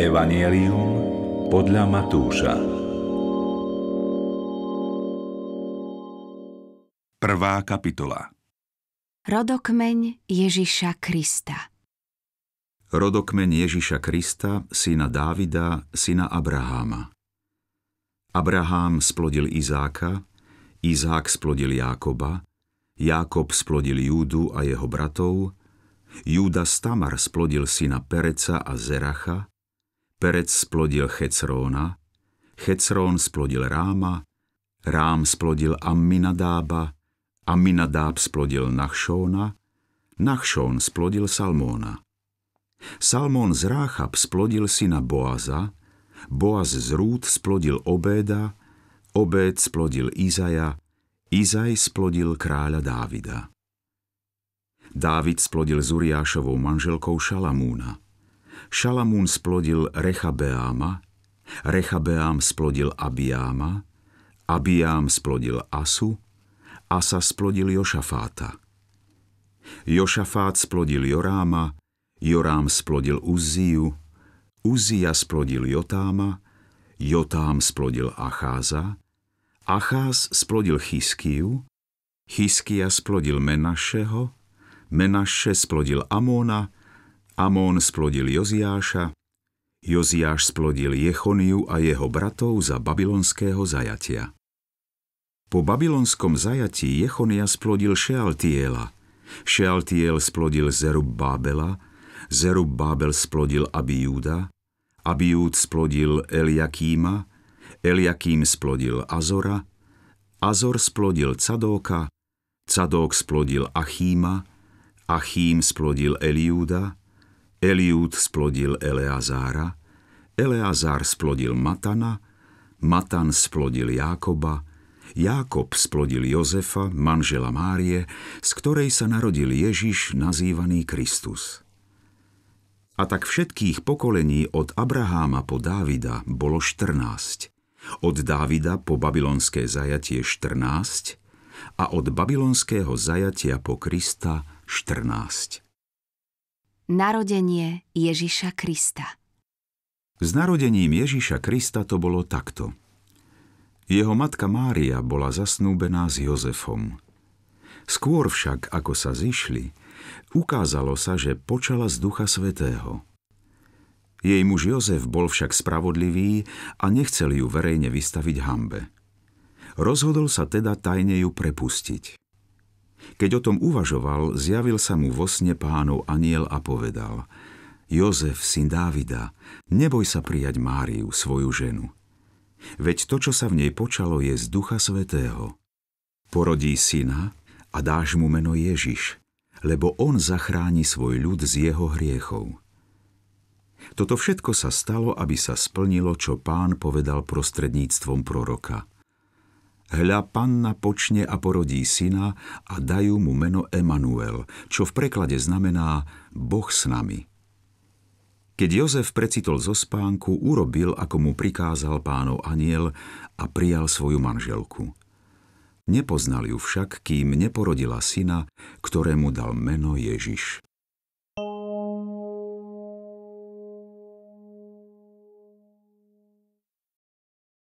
Evangelium podľa Matúša Prvá kapitola Rodokmeň Ježiša Krista Rodokmeň Ježiša Krista, syna Dávida, syna Abraháma. Abrahám splodil Izáka, Izák splodil Jákoba, Jákob splodil Júdu a jeho bratov, Júda Stamar splodil syna Pereca a Zeracha, Perec splodil Checróna, Checrón splodil Ráma, Rám splodil Amminadába, Amminadáb splodil Nachšóna, Nachšón splodil Salmóna. Salmón z Ráchab splodil syna Boaza, Boaz z Rút splodil Obéda, Obéd splodil Izaja, Izaj splodil kráľa Dávida. Dávid splodil Zuriášovou manželkou Šalamúna – Šalamún splodil Rechabeáma, Rechabeám splodil Abiáma, Abiám splodil Asu, Asa splodil Jošafáta. Jošafát splodil Joráma, Jorám splodil Uziu, Uzia splodil Jotáma, Jotám splodil Acháza, Acház splodil Chiskiu, Chyskia splodil Menašeho, Menaše splodil Amóna, Amón splodil Joziáša, Joziáš splodil Jechoniu a jeho bratov za babylonského zajatia. Po babylonskom zajatí Jechonia splodil Šealtiela, Šealtiel splodil Zerub Bábel splodil Abiúda, Abiúd splodil Eliakíma, Eliakím splodil Azora, Azor splodil Cadóka, Cadók splodil Achíma, Achím splodil Eliúda, Eliút splodil Eleazára, Eleazár splodil Matana, Matan splodil Jákoba, Jákob splodil Jozefa, manžela Márie, z ktorej sa narodil Ježiš, nazývaný Kristus. A tak všetkých pokolení od Abraháma po Dávida bolo 14, od Dávida po babylonské zajatie 14 a od babylonského zajatia po Krista 14. Narodenie Ježiša Krista. S narodením Ježiša Krista to bolo takto. Jeho matka Mária bola zasnúbená s Jozefom. Skôr však, ako sa zišli, ukázalo sa, že počala z Ducha Svetého. Jej muž Jozef bol však spravodlivý a nechcel ju verejne vystaviť hambe. Rozhodol sa teda tajne ju prepustiť. Keď o tom uvažoval, zjavil sa mu vo sne pánov aniel a povedal Jozef, syn Dávida, neboj sa prijať Máriu, svoju ženu. Veď to, čo sa v nej počalo, je z Ducha Svetého. Porodí syna a dáš mu meno Ježiš, lebo on zachráni svoj ľud z jeho hriechov. Toto všetko sa stalo, aby sa splnilo, čo pán povedal prostredníctvom proroka – Hľa panna počne a porodí syna a dajú mu meno Emanuel, čo v preklade znamená Boh s nami. Keď Jozef precitol zo spánku, urobil, ako mu prikázal pánov aniel a prijal svoju manželku. Nepoznal ju však, kým neporodila syna, ktorému dal meno Ježiš.